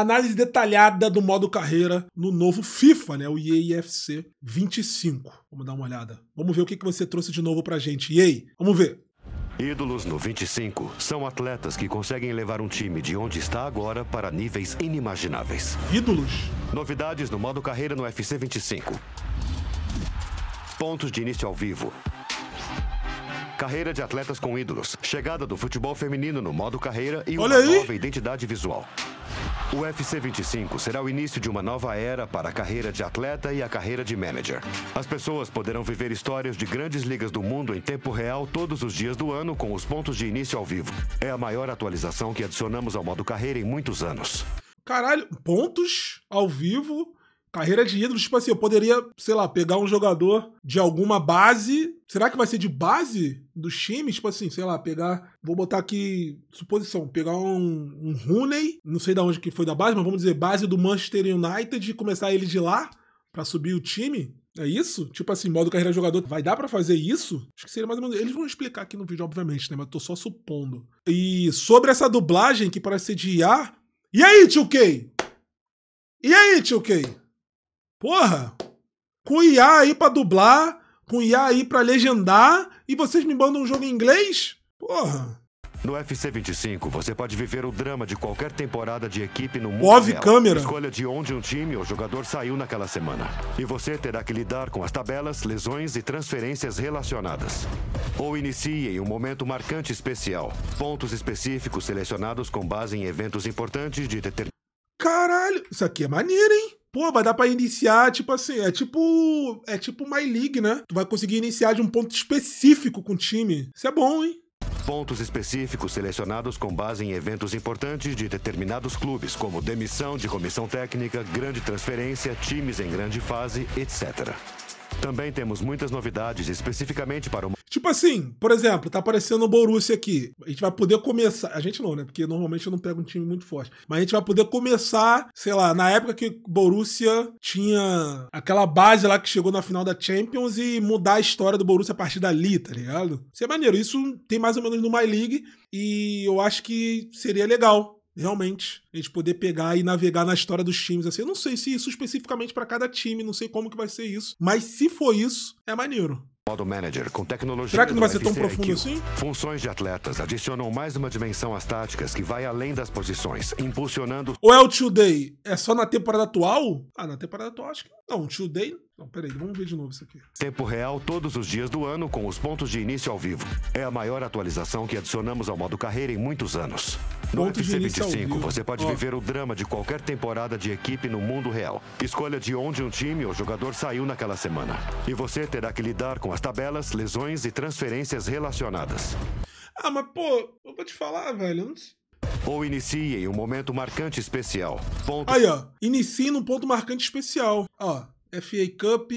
análise detalhada do modo carreira no novo FIFA, né? O EAFC FC 25. Vamos dar uma olhada. Vamos ver o que você trouxe de novo pra gente. EA, vamos ver. Ídolos no 25 são atletas que conseguem levar um time de onde está agora para níveis inimagináveis. Ídolos? Novidades no modo carreira no FC 25. Pontos de início ao vivo, Carreira de atletas com ídolos. Chegada do futebol feminino no modo carreira e Olha uma aí. nova identidade visual. O UFC 25 será o início de uma nova era para a carreira de atleta e a carreira de manager. As pessoas poderão viver histórias de grandes ligas do mundo em tempo real todos os dias do ano com os pontos de início ao vivo. É a maior atualização que adicionamos ao modo carreira em muitos anos. Caralho, pontos ao vivo Carreira de ídolos, tipo assim, eu poderia, sei lá, pegar um jogador de alguma base. Será que vai ser de base do time Tipo assim, sei lá, pegar. Vou botar aqui, suposição, pegar um, um Rooney, não sei de onde que foi da base, mas vamos dizer, base do Manchester United e começar ele de lá para subir o time. É isso? Tipo assim, modo carreira de jogador, vai dar para fazer isso? Acho que seria mais ou menos. Eles vão explicar aqui no vídeo, obviamente, né? Mas eu tô só supondo. E sobre essa dublagem que parece ser de IA. E aí, tio Kay? E aí, tio Kay? Porra! Com IA aí pra dublar, com IA aí pra legendar, e vocês me mandam um jogo em inglês? Porra! No FC25, você pode viver o drama de qualquer temporada de equipe no mundo. Move câmera. Escolha de onde um time ou jogador saiu naquela semana. E você terá que lidar com as tabelas, lesões e transferências relacionadas. Ou inicie em um momento marcante especial. Pontos específicos selecionados com base em eventos importantes de determinado. Caralho, isso aqui é maneiro, hein? Pô, vai dar pra iniciar, tipo assim, é tipo. É tipo My League, né? Tu vai conseguir iniciar de um ponto específico com o time. Isso é bom, hein? Pontos específicos selecionados com base em eventos importantes de determinados clubes, como demissão de comissão técnica, grande transferência, times em grande fase, etc. Também temos muitas novidades especificamente para o Tipo assim, por exemplo, tá aparecendo o Borussia aqui. A gente vai poder começar. A gente não, né? Porque normalmente eu não pego um time muito forte. Mas a gente vai poder começar, sei lá, na época que o Borussia tinha aquela base lá que chegou na final da Champions e mudar a história do Borussia a partir dali, tá ligado? Isso é maneiro. Isso tem mais ou menos no My League e eu acho que seria legal realmente a gente poder pegar e navegar na história dos times assim. Eu não sei se isso especificamente para cada time, não sei como que vai ser isso, mas se for isso, é maneiro. Modo Manager com tecnologia. Será que não vai ser tão profundo assim? Funções de atletas adicionam mais uma dimensão às táticas que vai além das posições, impulsionando. Ou é o Two É só na temporada atual? Ah, na temporada atual acho que não. Two Day não, peraí, vamos ver de novo isso aqui. Tempo real todos os dias do ano com os pontos de início ao vivo. É a maior atualização que adicionamos ao modo carreira em muitos anos. No FC25, você pode Ó. viver o drama de qualquer temporada de equipe no mundo real. Escolha de onde um time ou jogador saiu naquela semana. E você terá que lidar com as tabelas, lesões e transferências relacionadas. Ah, mas pô, eu vou te falar, velho, não ou inicie em um momento marcante especial. Ponto... Aí, ó. Inicie num ponto marcante especial. Ó, FA Cup.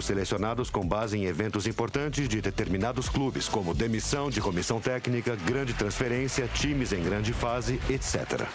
Selecionados com base em eventos importantes de determinados clubes, como demissão de comissão técnica, grande transferência, times em grande fase, etc.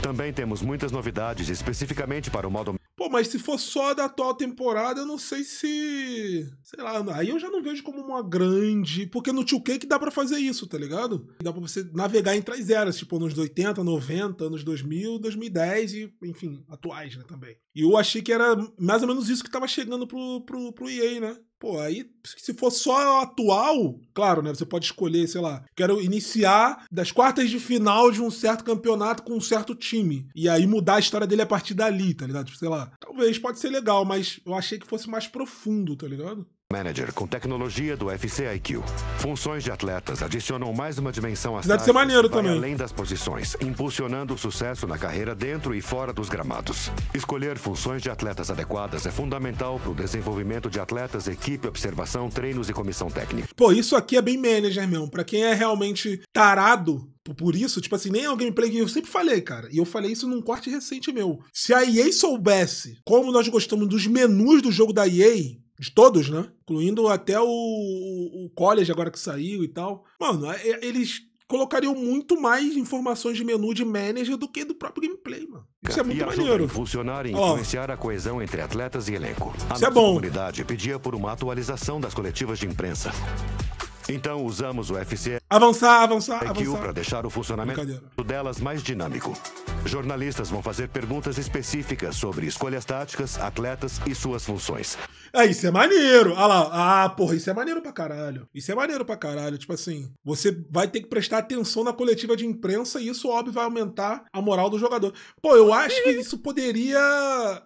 Também temos muitas novidades especificamente para o modo Pô, mas se for só da atual temporada, eu não sei se. Sei lá, aí eu já não vejo como uma grande. Porque no 2K que dá para fazer isso, tá ligado? Dá pra você navegar entre as eras, tipo anos 80, 90, anos 2000, 2010 e, enfim, atuais, né, também. E eu achei que era mais ou menos isso que tava chegando pro, pro, pro EA, né? Pô, aí, se for só atual, claro, né? Você pode escolher, sei lá, quero iniciar das quartas de final de um certo campeonato com um certo time. E aí mudar a história dele a partir dali, tá ligado? Tipo, sei lá, Talvez, pode ser legal, mas eu achei que fosse mais profundo, tá ligado? Manager com tecnologia do FC IQ. Funções de atletas adicionam mais uma dimensão às Deve ser maneiro também. Além das posições, impulsionando o sucesso na carreira dentro e fora dos gramados. Escolher funções de atletas adequadas é fundamental para o desenvolvimento de atletas, equipe, observação, treinos e comissão técnica. Pô, isso aqui é bem manager mesmo. Para quem é realmente tarado por isso, tipo assim, nem é um gameplay que eu sempre falei, cara. E eu falei isso num corte recente meu. Se a EA soubesse como nós gostamos dos menus do jogo da EA, de todos, né? Incluindo até o, o, College agora que saiu e tal. Mano, é, é, eles colocariam muito mais informações de menu de manager do que do próprio gameplay, mano. Isso é muito maneiro. Funcionar e influenciar a coesão entre atletas e elenco. A Isso é bom. comunidade pedia por uma atualização das coletivas de imprensa. Então usamos o FC Avançar, avançar, avançar. para deixar o funcionamento delas mais dinâmico. Jornalistas vão fazer perguntas específicas sobre escolhas táticas, atletas e suas funções. É, isso é maneiro. Ah lá, ah, porra, isso é maneiro pra caralho. Isso é maneiro pra caralho. Tipo assim, você vai ter que prestar atenção na coletiva de imprensa e isso, óbvio, vai aumentar a moral do jogador. Pô, eu acho que isso poderia...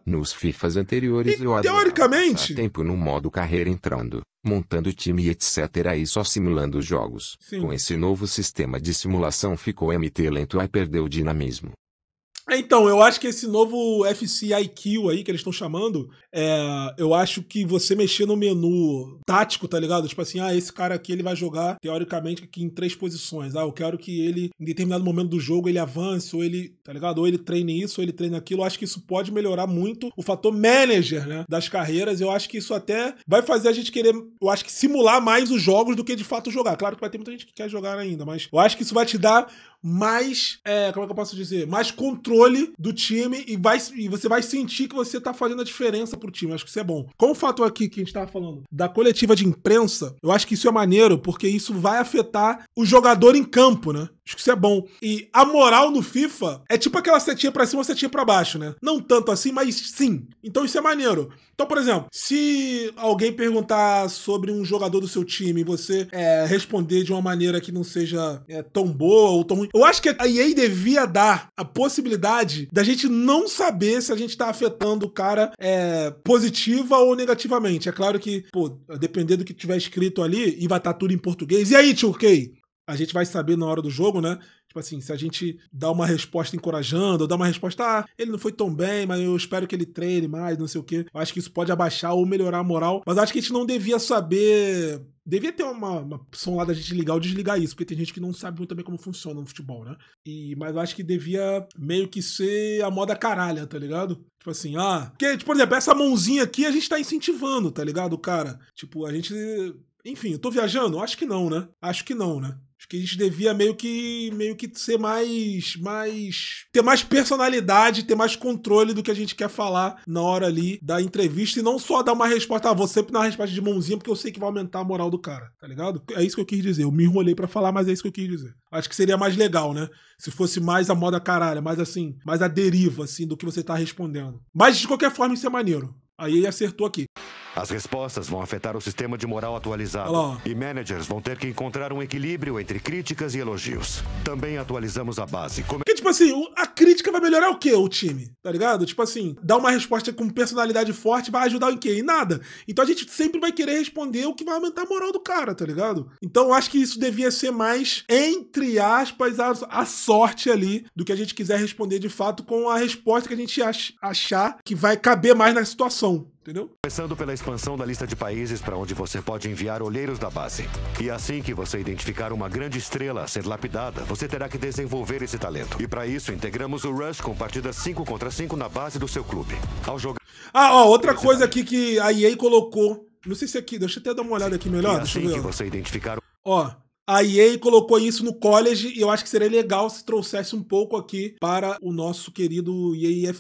Nos FIFAs anteriores, e, eu teoricamente... tempo no modo carreira entrando, montando time e etc. e só simulando os jogos. Sim. Com esse novo sistema de simulação ficou MT lento e perdeu dinamismo é, então, eu acho que esse novo FC IQ aí que eles estão chamando, é, eu acho que você mexer no menu tático, tá ligado? Tipo assim, ah, esse cara aqui ele vai jogar, teoricamente, aqui em três posições. Ah, eu quero que ele, em determinado momento do jogo, ele avance, ou ele, tá ligado? Ou ele treine isso, ou ele treine aquilo. Eu acho que isso pode melhorar muito o fator manager, né? Das carreiras. Eu acho que isso até vai fazer a gente querer, eu acho que simular mais os jogos do que de fato jogar. Claro que vai ter muita gente que quer jogar ainda, mas eu acho que isso vai te dar mais, é, como é que eu posso dizer? Mais controle do time e, vai, e você vai sentir que você tá fazendo a diferença pro time. Acho que isso é bom. Com o fato aqui que a gente tava falando da coletiva de imprensa, eu acho que isso é maneiro, porque isso vai afetar o jogador em campo, né? Acho que isso é bom. E a moral no FIFA é tipo aquela setinha pra cima, setinha pra baixo, né? Não tanto assim, mas sim. Então isso é maneiro. Então, por exemplo, se alguém perguntar sobre um jogador do seu time e você é, responder de uma maneira que não seja é, tão boa ou tão ruim, eu acho que a EA devia dar a possibilidade da gente não saber se a gente tá afetando o cara é, positiva ou negativamente. É claro que, pô, depender do que tiver escrito ali, e vai estar tá tudo em português. E aí, tio a gente vai saber na hora do jogo, né? Tipo assim, se a gente dá uma resposta encorajando, ou dá uma resposta, ah, ele não foi tão bem, mas eu espero que ele treine mais, não sei o quê. Eu acho que isso pode abaixar ou melhorar a moral. Mas acho que a gente não devia saber. Devia ter uma, uma opção lá da gente ligar ou desligar isso, porque tem gente que não sabe muito bem como funciona o futebol, né? E, mas eu acho que devia meio que ser a moda caralha, tá ligado? Tipo assim, ah. Porque, tipo, por exemplo, essa mãozinha aqui a gente tá incentivando, tá ligado, cara? Tipo, a gente. Enfim, eu tô viajando? Acho que não, né? Acho que não, né? Acho que a gente devia meio que meio que ser mais mais ter mais personalidade, ter mais controle do que a gente quer falar na hora ali da entrevista e não só dar uma resposta, ah, vou sempre dar uma resposta de mãozinha porque eu sei que vai aumentar a moral do cara, tá ligado? É isso que eu quis dizer. Eu me enrolei para falar, mas é isso que eu quis dizer. Acho que seria mais legal, né? Se fosse mais a moda caralho, mais assim, mais a deriva assim do que você tá respondendo. Mas de qualquer forma isso é maneiro. Aí ele acertou aqui. As respostas vão afetar o sistema de moral atualizado. Olá. E managers vão ter que encontrar um equilíbrio entre críticas e elogios. Também atualizamos a base. Come... Porque, tipo assim, a crítica vai melhorar o quê? O time, tá ligado? Tipo assim, dar uma resposta com personalidade forte vai ajudar em quê? Em nada. Então a gente sempre vai querer responder o que vai aumentar a moral do cara, tá ligado? Então eu acho que isso devia ser mais, entre aspas, a, a sorte ali do que a gente quiser responder de fato com a resposta que a gente ach, achar que vai caber mais na situação entendeu? Começando pela expansão da lista de países para onde você pode enviar olheiros da base. E assim que você identificar uma grande estrela a ser lapidada, você terá que desenvolver esse talento. E para isso, integramos o Rush com partidas 5 contra 5 na base do seu clube. Ao jogar. Ah, ó, outra coisa aqui que a EA colocou. Não sei se é aqui, deixa eu até dar uma olhada aqui melhor. Assim deixa eu assim ver. Ó. Ó, a EA colocou isso no college e eu acho que seria legal se trouxesse um pouco aqui para o nosso querido EA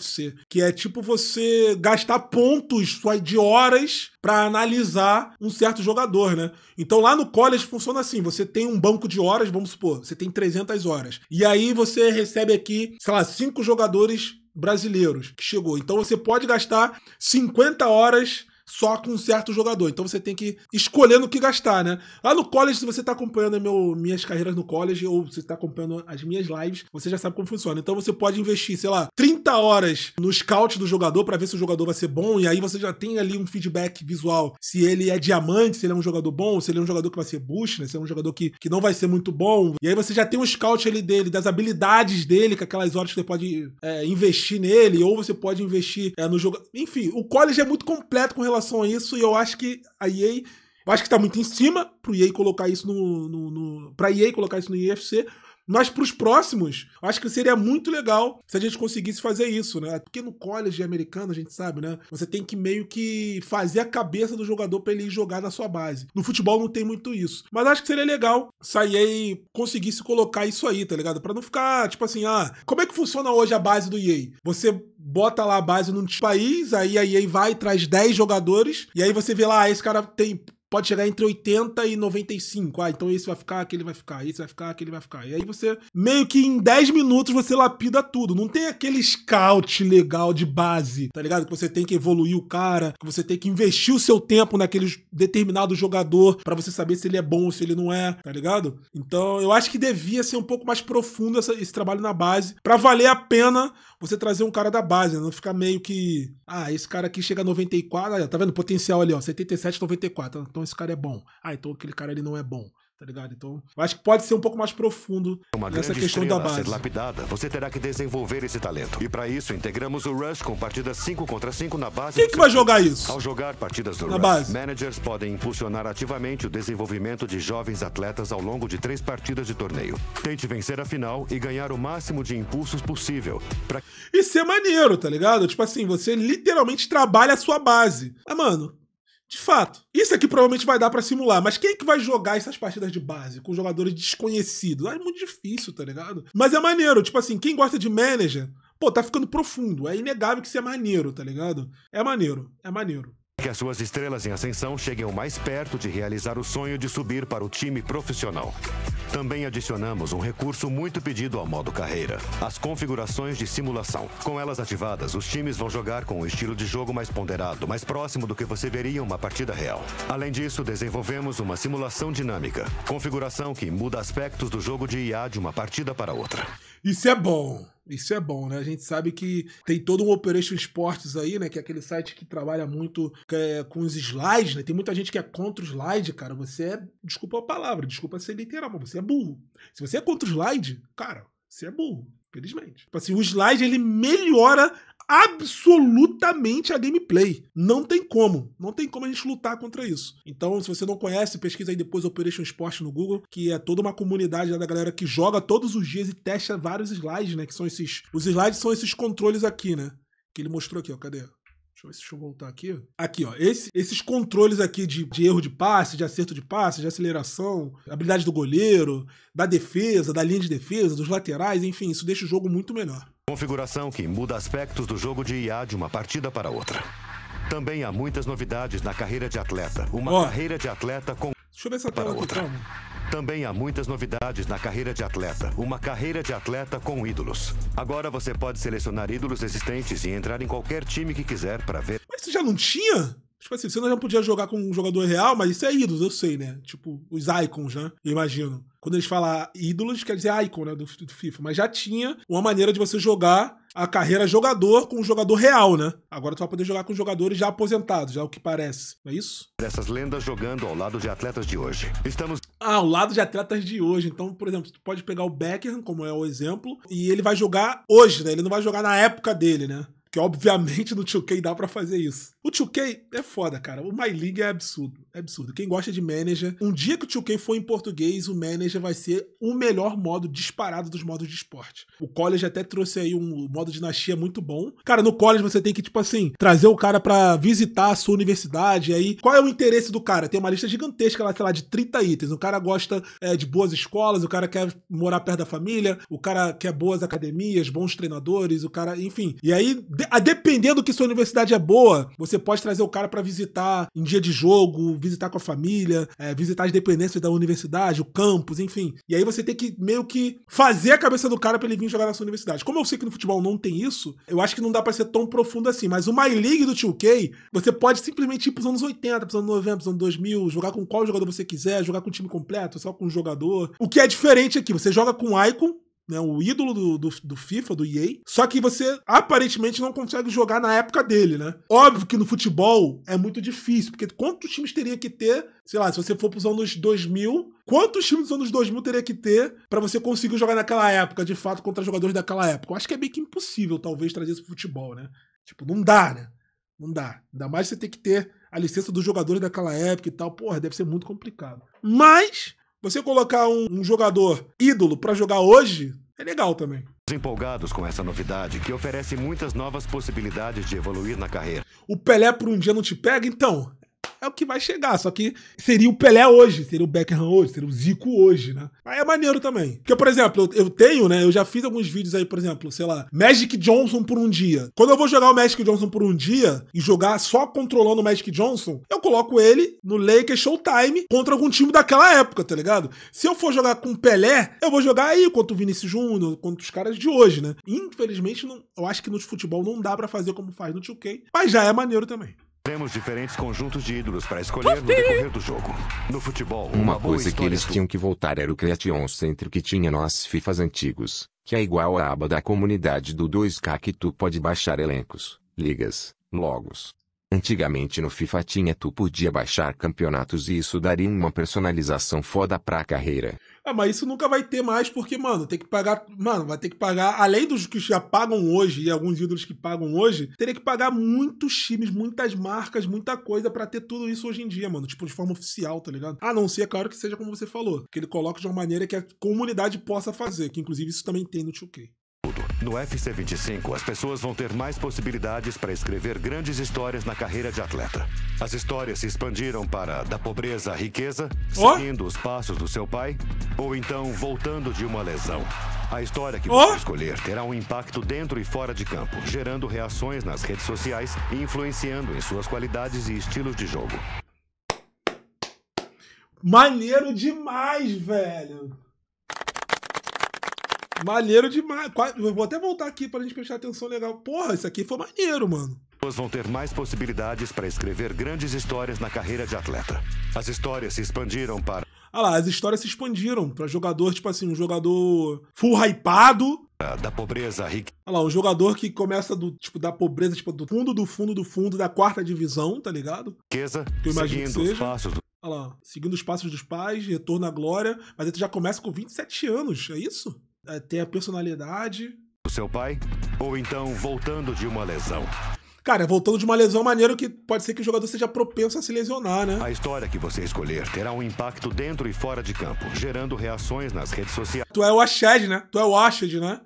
que é tipo você gastar pontos de horas para analisar um certo jogador, né? Então lá no college funciona assim, você tem um banco de horas, vamos supor, você tem 300 horas. E aí você recebe aqui, sei lá, cinco jogadores brasileiros que chegou. Então você pode gastar 50 horas só com um certo jogador. Então você tem que escolher no que gastar, né? Lá ah, no college, se você está acompanhando meu, minhas carreiras no college ou você está acompanhando as minhas lives, você já sabe como funciona. Então você pode investir, sei lá, 30 horas no scout do jogador para ver se o jogador vai ser bom e aí você já tem ali um feedback visual se ele é diamante, se ele é um jogador bom, se ele é um jogador que vai ser boost né? Se é um jogador que, que não vai ser muito bom. E aí você já tem um scout ali dele, das habilidades dele, com aquelas horas que você pode é, investir nele, ou você pode investir é, no jogo. Enfim, o college é muito completo com relação relação a isso e eu acho que a EA. Eu acho que tá muito em cima pro EA colocar isso no. no, no pra EA colocar isso no IFC mas para os próximos, acho que seria muito legal se a gente conseguisse fazer isso, né? Porque no college americano, a gente sabe, né? Você tem que meio que fazer a cabeça do jogador para ele ir jogar na sua base. No futebol não tem muito isso. Mas acho que seria legal sair aí conseguisse colocar isso aí, tá ligado? Para não ficar, tipo assim, ah, como é que funciona hoje a base do EA? Você bota lá a base num país, aí a EA vai traz 10 jogadores, e aí você vê lá, ah, esse cara tem pode chegar entre 80 e 95. Ah, então esse vai ficar, aquele vai ficar, esse vai ficar, aquele vai ficar. E aí você, meio que em 10 minutos, você lapida tudo. Não tem aquele scout legal de base, tá ligado? Que você tem que evoluir o cara, que você tem que investir o seu tempo naquele determinado jogador para você saber se ele é bom ou se ele não é, tá ligado? Então eu acho que devia ser um pouco mais profundo essa, esse trabalho na base para valer a pena você trazer um cara da base, né? não ficar meio que. Ah, esse cara aqui chega a 94, tá vendo? Potencial ali, ó, 77, 94 então esse cara é bom. Ah, então aquele cara ele não é bom tá ligado? Então, eu acho que pode ser um pouco mais profundo Uma nessa questão da base. Ser lapidada, você terá que desenvolver esse talento. E para isso, integramos o Rush com partidas 5 contra 5 na base. Quem que vai jogar isso? Ao jogar partidas do na Rush, base. managers podem impulsionar ativamente o desenvolvimento de jovens atletas ao longo de três partidas de torneio. Tente vencer a final e ganhar o máximo de impulsos possível. Pra... Isso é maneiro, tá ligado? Tipo assim, você literalmente trabalha a sua base. Ah, mano, de fato. Isso aqui provavelmente vai dar para simular, mas quem é que vai jogar essas partidas de base com jogadores desconhecidos? é muito difícil, tá ligado? Mas é maneiro, tipo assim, quem gosta de manager, pô, tá ficando profundo. É inegável que isso é maneiro, tá ligado? É maneiro, é maneiro. Que as suas estrelas em ascensão cheguem o mais perto de realizar o sonho de subir para o time profissional. Também adicionamos um recurso muito pedido ao modo carreira: as configurações de simulação. Com elas ativadas, os times vão jogar com um estilo de jogo mais ponderado, mais próximo do que você veria em uma partida real. Além disso, desenvolvemos uma simulação dinâmica, configuração que muda aspectos do jogo de IA de uma partida para outra. Isso é bom. Isso é bom, né? A gente sabe que tem todo um Operation Sports aí, né? Que é aquele site que trabalha muito é, com os slides, né? Tem muita gente que é contra o slide, cara. Você é. Desculpa a palavra, desculpa ser literal, mas você é burro. Se você é contra o slide, cara, você é burro. Felizmente. Tipo assim, o slide ele melhora absolutamente a gameplay. Não tem como. Não tem como a gente lutar contra isso. Então, se você não conhece, pesquisa aí depois Operation Sport no Google, que é toda uma comunidade da galera que joga todos os dias e testa vários slides, né? Que são esses. Os slides são esses controles aqui, né? Que ele mostrou aqui, ó. Cadê? Deixa eu, deixa eu voltar aqui. Aqui, ó. Esse, esses controles aqui de, de erro de passe, de acerto de passe, de aceleração, habilidade do goleiro, da defesa, da linha de defesa, dos laterais, enfim, isso deixa o jogo muito melhor. Configuração que muda aspectos do jogo de IA de uma partida para outra. Também há muitas novidades na carreira de atleta. Uma oh. carreira de atleta com. Deixa eu ver essa tela aqui, outra. calma. Também há muitas novidades na carreira de atleta. Uma carreira de atleta com ídolos. Agora você pode selecionar ídolos existentes e entrar em qualquer time que quiser para ver. Mas você já não tinha? Tipo assim, você não já podia jogar com um jogador real, mas isso é ídolos, eu sei, né? Tipo, os icons, né? Eu imagino. Quando eles falam ídolos, quer dizer icon, né? Do, do FIFA. Mas já tinha uma maneira de você jogar a carreira jogador com o jogador real, né? Agora tu vai poder jogar com jogadores já aposentados, já é o que parece, não é isso? Essas lendas jogando ao lado de atletas de hoje. Estamos. Ah, ao lado de atletas de hoje. Então, por exemplo, tu pode pegar o Beckham, como é o exemplo, e ele vai jogar hoje, né? Ele não vai jogar na época dele, né? Que obviamente no 2K dá para fazer isso. O 2K é foda, cara. O My League é absurdo. É absurdo. Quem gosta de manager, um dia que o 2K for em português, o manager vai ser o melhor modo disparado dos modos de esporte. O college até trouxe aí um modo dinastia muito bom. Cara, no college você tem que, tipo assim, trazer o cara para visitar a sua universidade. aí, qual é o interesse do cara? Tem uma lista gigantesca lá, sei lá, de 30 itens. O cara gosta é, de boas escolas, o cara quer morar perto da família, o cara quer boas academias, bons treinadores, o cara, enfim. E aí, a dependendo do que sua universidade é boa, você pode trazer o cara para visitar em dia de jogo, visitar com a família, é, visitar as dependências da universidade, o campus, enfim. E aí você tem que meio que fazer a cabeça do cara pra ele vir jogar na sua universidade. Como eu sei que no futebol não tem isso, eu acho que não dá para ser tão profundo assim. Mas o My League do 2K, você pode simplesmente ir pros anos 80, pros anos 90, pros anos 2000, jogar com qual jogador você quiser, jogar com o time completo, só com o jogador. O que é diferente aqui, você joga com Icon, né, o ídolo do, do, do, FIFA, do EA. Só que você aparentemente não consegue jogar na época dele, né? Óbvio que no futebol é muito difícil, porque quantos times teria que ter, sei lá, se você for para os anos 2000, quantos times dos anos 2000 teria que ter para você conseguir jogar naquela época, de fato, contra jogadores daquela época? Eu acho que é meio que impossível, talvez, trazer isso pro futebol, né? Tipo, não dá, né? Não dá. Ainda mais você ter que ter a licença dos jogadores daquela época e tal. Porra, deve ser muito complicado. Mas você colocar um, um jogador ídolo para jogar hoje é legal também. Empolgados com essa novidade que oferece muitas novas possibilidades de evoluir na carreira. O Pelé por um dia não te pega, então é o que vai chegar. Só que seria o Pelé hoje, seria o Beckham hoje, seria o Zico hoje, né? Mas é maneiro também. Porque, por exemplo, eu, eu tenho, né? Eu já fiz alguns vídeos aí, por exemplo, sei lá, Magic Johnson por um dia. Quando eu vou jogar o Magic Johnson por um dia e jogar só controlando o Magic Johnson, eu coloco ele no Lakers Showtime contra algum time daquela época, tá ligado? Se eu for jogar com o Pelé, eu vou jogar aí contra o Vinícius Júnior, contra os caras de hoje, né? Infelizmente, não, eu acho que no futebol não dá para fazer como faz no 2K, mas já é maneiro também. Temos diferentes conjuntos de ídolos para escolher no decorrer do jogo. No futebol, uma, uma coisa que eles tinham que voltar era o Creation Center que tinha nós FIFAs antigos, que é igual a aba da comunidade do 2K que tu pode baixar elencos, ligas, logos. Antigamente no FIFA tinha tu podia baixar campeonatos e isso daria uma personalização foda pra carreira. É, mas isso nunca vai ter mais, porque, mano, tem que pagar. Mano, vai ter que pagar. Além dos que já pagam hoje e alguns ídolos que pagam hoje, teria que pagar muitos times, muitas marcas, muita coisa para ter tudo isso hoje em dia, mano. Tipo, de forma oficial, tá ligado? A não ser, é claro, que seja como você falou. Que ele coloque de uma maneira que a comunidade possa fazer. Que inclusive isso também tem no 2K tudo. No FC25, as pessoas vão ter mais possibilidades para escrever grandes histórias na carreira de atleta. As histórias se expandiram para da pobreza à riqueza, oh? seguindo os passos do seu pai, ou então voltando de uma lesão. A história que você oh? escolher terá um impacto dentro e fora de campo, gerando reações nas redes sociais e influenciando em suas qualidades e estilos de jogo. Maneiro demais, velho. Maneiro demais. Vou até voltar aqui pra gente prestar atenção legal. Porra, isso aqui foi maneiro, mano. Pessoas vão ter mais possibilidades para escrever grandes histórias na carreira de atleta. As histórias se expandiram para. Ah lá, as histórias se expandiram para jogador, tipo assim, um jogador full hypado, ah, da pobreza Rick. Olha ah lá, um jogador que começa do tipo da pobreza, tipo do fundo do fundo do fundo da quarta divisão, tá ligado? Riqueza, que seguindo que seja. passos do... Olha ah lá, seguindo os passos dos pais, retorno à glória, mas ele já começa com 27 anos, é isso? É, ter a personalidade. O seu pai? Ou então voltando de uma lesão? Cara, voltando de uma lesão é maneiro que pode ser que o jogador seja propenso a se lesionar, né? A história que você escolher terá um impacto dentro e fora de campo, gerando reações nas redes sociais. Tu é o Ashed, né? Tu é o Ashed, né?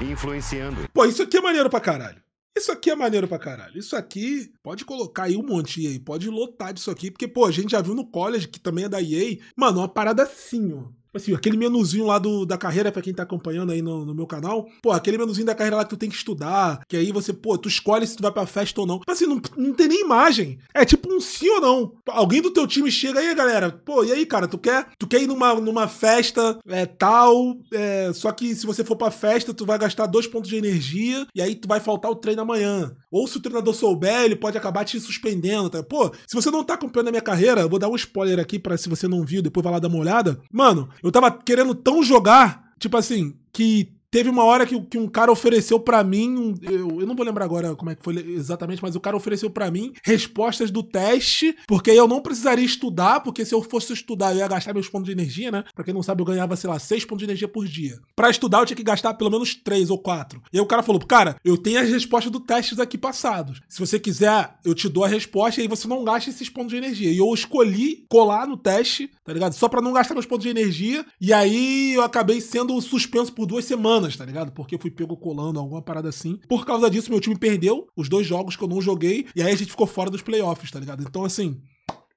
Influenciando. Pô, isso aqui é maneiro pra caralho. Isso aqui é maneiro pra caralho. Isso aqui, pode colocar aí um monte aí, pode lotar disso aqui, porque, pô, a gente já viu no college, que também é da EA, mano, uma parada assim, ó. Tipo assim, aquele menuzinho lá do, da carreira, para quem tá acompanhando aí no, no, meu canal, pô, aquele menuzinho da carreira lá que tu tem que estudar, que aí você, pô, tu escolhe se tu vai pra festa ou não. Mas tipo assim, não, não tem nem imagem. É tipo um sim ou não. Alguém do teu time chega aí, galera, pô, e aí, cara, tu quer, tu quer ir numa, numa festa é, tal, é, só que se você for pra festa, tu vai gastar dois pontos de energia e aí tu vai faltar o treino amanhã. Ou se o treinador souber, ele pode acabar te suspendendo. Tá? Pô, se você não tá acompanhando a minha carreira, eu vou dar um spoiler aqui para se você não viu, depois vai lá dar uma olhada. Mano, eu tava querendo tão jogar, tipo assim, que Teve uma hora que, que um cara ofereceu para mim, um, eu, eu, não vou lembrar agora como é que foi exatamente, mas o cara ofereceu para mim respostas do teste, porque eu não precisaria estudar, porque se eu fosse estudar eu ia gastar meus pontos de energia, né? Pra quem não sabe, eu ganhava, sei lá, seis pontos de energia por dia. Para estudar eu tinha que gastar pelo menos três ou quatro. E aí o cara falou, cara, eu tenho as respostas do teste aqui passados. Se você quiser, eu te dou a resposta e aí você não gasta esses pontos de energia. E eu escolhi colar no teste, tá ligado? Só para não gastar meus pontos de energia. E aí eu acabei sendo suspenso por duas semanas semanas, tá ligado? Porque eu fui pego colando alguma parada assim. Por causa disso, meu time perdeu os dois jogos que eu não joguei. E aí a gente ficou fora dos playoffs, tá ligado? Então, assim,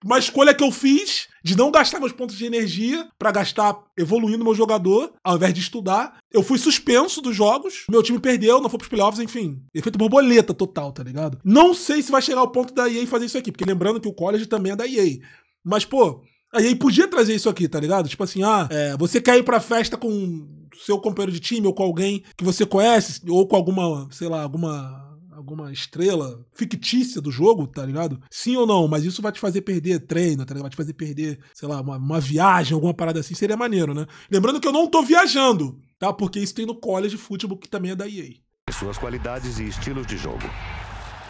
uma escolha que eu fiz de não gastar meus pontos de energia para gastar evoluindo meu jogador, ao invés de estudar. Eu fui suspenso dos jogos, meu time perdeu, não foi pros playoffs, enfim. Efeito borboleta total, tá ligado? Não sei se vai chegar ao ponto da EA fazer isso aqui, porque lembrando que o college também é da EA. Mas, pô, a EA podia trazer isso aqui, tá ligado? Tipo assim, ah, é, você quer ir pra festa com seu companheiro de time ou com alguém que você conhece, ou com alguma, sei lá, alguma alguma estrela fictícia do jogo, tá ligado? Sim ou não, mas isso vai te fazer perder treino, tá ligado? Vai te fazer perder, sei lá, uma, uma viagem, alguma parada assim, seria maneiro, né? Lembrando que eu não tô viajando, tá? Porque isso tem no college de futebol que também é da EA. Suas qualidades e estilos de jogo.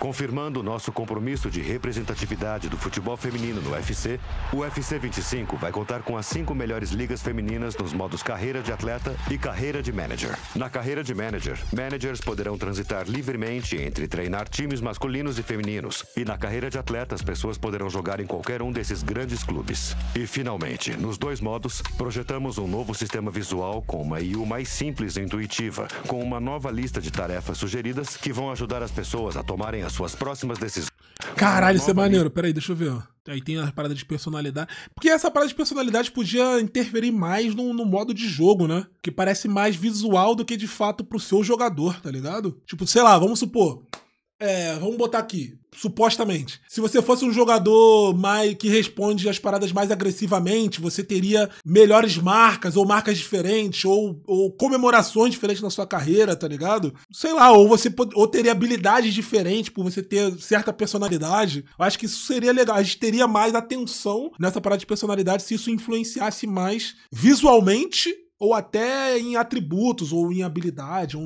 Confirmando nosso compromisso de representatividade do futebol feminino no UFC, o UFC 25 vai contar com as cinco melhores ligas femininas nos modos carreira de atleta e carreira de manager. Na carreira de manager, managers poderão transitar livremente entre treinar times masculinos e femininos, e na carreira de atleta as pessoas poderão jogar em qualquer um desses grandes clubes. E finalmente, nos dois modos, projetamos um novo sistema visual com uma IU mais simples e intuitiva, com uma nova lista de tarefas sugeridas que vão ajudar as pessoas a tomarem as suas próximas decisões. Caralho, isso é maneiro. Peraí, deixa eu ver. Aí tem a parada de personalidade. Porque essa parada de personalidade podia interferir mais no, no, modo de jogo, né? Que parece mais visual do que de fato pro seu jogador, tá ligado? Tipo, sei lá, vamos supor, é, vamos botar aqui, supostamente. Se você fosse um jogador mais que responde as paradas mais agressivamente, você teria melhores marcas, ou marcas diferentes, ou, ou comemorações diferentes na sua carreira, tá ligado? Sei lá, ou você ou teria habilidades diferentes por você ter certa personalidade. Eu acho que isso seria legal. A gente teria mais atenção nessa parada de personalidade se isso influenciasse mais visualmente ou até em atributos, ou em habilidade, ou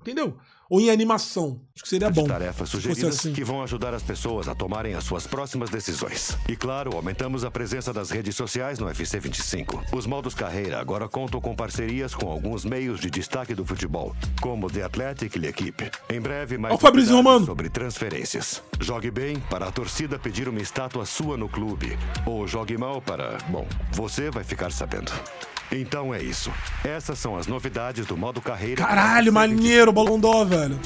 Entendeu? Ou em animação. Acho que seria bom. tarefas sugeridas assim. que vão ajudar as pessoas a tomarem as suas próximas decisões. E claro, aumentamos a presença das redes sociais no fc 25. Os modos carreira agora contam com parcerias com alguns meios de destaque do futebol, como The Athletic e L'Equipe. Em breve, mais Ó, Fabrício Romano. sobre transferências. Jogue bem para a torcida pedir uma estátua sua no clube. Ou jogue mal para, bom, você vai ficar sabendo. Então é isso. Essas são as novidades do modo carreira. Caralho, maneiro, Bolondó, velho.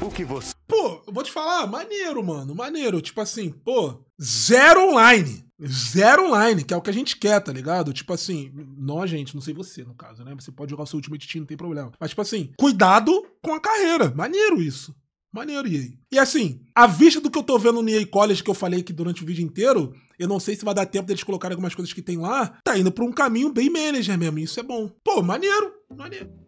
O que você. Pô, eu vou te falar, maneiro, mano. Maneiro. Tipo assim, pô, zero online. Zero online, que é o que a gente quer, tá ligado? Tipo assim, nós, gente, não sei você, no caso, né? Você pode jogar o seu Ultimate Team, não tem problema. Mas, tipo assim, cuidado com a carreira. Maneiro isso. Maneiro, EA. E assim, à vista do que eu tô vendo no EA College que eu falei aqui durante o vídeo inteiro, eu não sei se vai dar tempo deles colocarem algumas coisas que tem lá. Tá indo pra um caminho bem manager mesmo, isso é bom. Pô, maneiro, maneiro.